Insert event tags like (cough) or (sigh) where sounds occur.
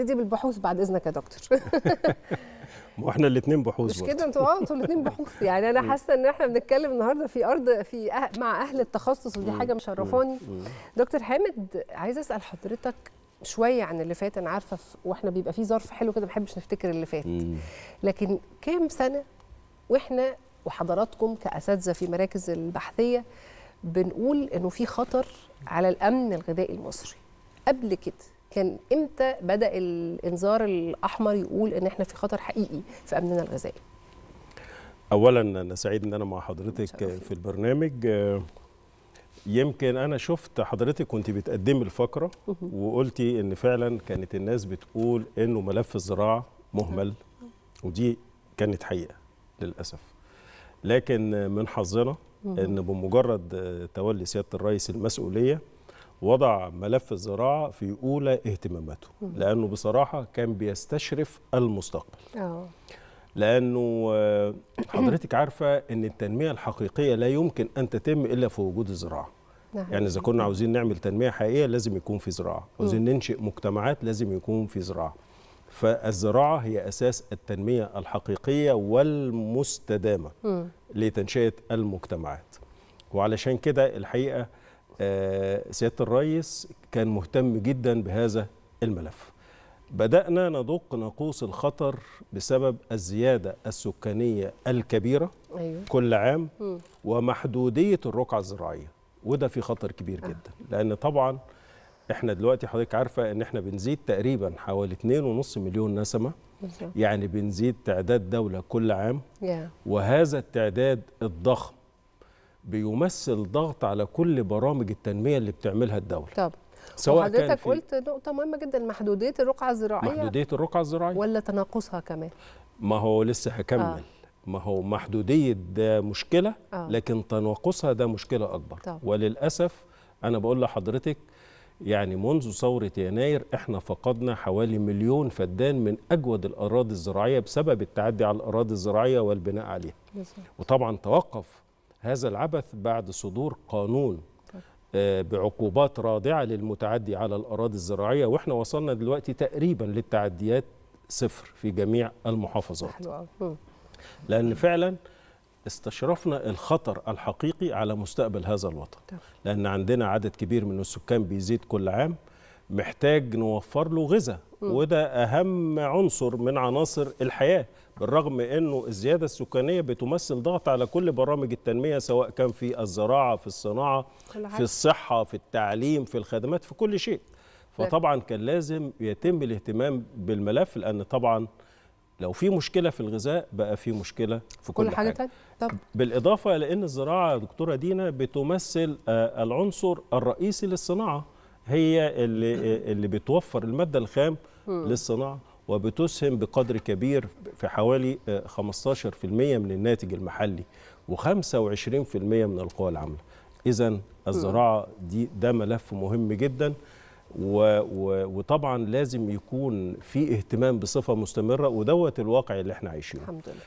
نبتدي بالبحوث بعد اذنك يا دكتور (laughs) ما احنا الاثنين بحوث مش كده انتوا اه انتوا الاثنين بحوث (laughs) يعني انا حاسه ان احنا بنتكلم النهارده في ارض في أه، مع اهل التخصص ودي حاجه مشرفاني دكتور حامد عايزه اسال حضرتك شويه عن اللي فات انا عارفه واحنا بيبقى في ظرف حلو كده ما بنحبش نفتكر اللي فات لكن كام سنه واحنا وحضراتكم كاساتذه في مراكز البحثيه بنقول انه في خطر على الامن الغذائي المصري قبل كده كان امتى بدا الانذار الاحمر يقول ان احنا في خطر حقيقي في امننا الغذائي اولا انا سعيد ان انا مع حضرتك في البرنامج يمكن انا شفت حضرتك كنت بتقدمي الفقره وقلتي ان فعلا كانت الناس بتقول انه ملف الزراعه مهمل ودي كانت حقيقه للاسف لكن من حظنا ان بمجرد تولي سياده الرئيس المسؤوليه وضع ملف الزراعة في أولى اهتماماته لأنه بصراحة كان بيستشرف المستقبل آه. لأنه آه، حضرتك عارفة أن التنمية الحقيقية لا يمكن أن تتم إلا في وجود الزراعة نعم. يعني إذا كنا عاوزين نعمل تنمية حقيقية لازم يكون في زراعة عاوزين ننشئ مجتمعات لازم يكون في زراعة فالزراعة هي أساس التنمية الحقيقية والمستدامة لتنشئة المجتمعات وعلشان كده الحقيقة آه، سياده الرئيس كان مهتم جدا بهذا الملف بدأنا ندق ناقوس الخطر بسبب الزيادة السكانية الكبيرة أيوة. كل عام م. ومحدودية الرقعة الزراعية وده في خطر كبير آه. جدا لأن طبعا احنا دلوقتي حضرتك عارفة ان احنا بنزيد تقريبا حوالي 2.5 مليون نسمة يعني بنزيد تعداد دولة كل عام yeah. وهذا التعداد الضخم بيمثل ضغط على كل برامج التنميه اللي بتعملها الدوله طب سواء حضرتك كان في قلت نقطه مهمه جدا محدوديه الرقعه الزراعيه محدوديه الرقعه الزراعيه ولا تناقصها كمان ما هو لسه هكمل آه. ما هو محدوديه ده مشكله آه. لكن تناقصها ده مشكله اكبر طب. وللاسف انا بقول لحضرتك يعني منذ ثورة يناير احنا فقدنا حوالي مليون فدان من أجود الأراضي الزراعية بسبب التعدي على الأراضي الزراعية والبناء عليها وطبعا توقف هذا العبث بعد صدور قانون آه، بعقوبات رادعة للمتعدي على الأراضي الزراعية وإحنا وصلنا دلوقتي تقريبا للتعديات صفر في جميع المحافظات لأن فعلا استشرفنا الخطر الحقيقي على مستقبل هذا الوطن لأن عندنا عدد كبير من السكان بيزيد كل عام محتاج نوفر له غذاء وده أهم عنصر من عناصر الحياة بالرغم أنه الزيادة السكانية بتمثل ضغط على كل برامج التنمية سواء كان في الزراعة في الصناعة في الصحة في التعليم في الخدمات في كل شيء فطبعا كان لازم يتم الاهتمام بالملف لأن طبعا لو في مشكلة في الغذاء بقى في مشكلة في كل, كل حاجة, حاجة. طب. بالإضافة لأن الزراعة دكتورة دينا بتمثل آه، العنصر الرئيسي للصناعة هي اللي اللي بتوفر الماده الخام للصناعه وبتسهم بقدر كبير في حوالي 15% آه، من الناتج المحلي و25% من القوى العامله اذا الزراعه دي ده ملف مهم جدا و و وطبعا لازم يكون في اهتمام بصفه مستمره ودوت الواقع اللي احنا عايشينه الحمد لله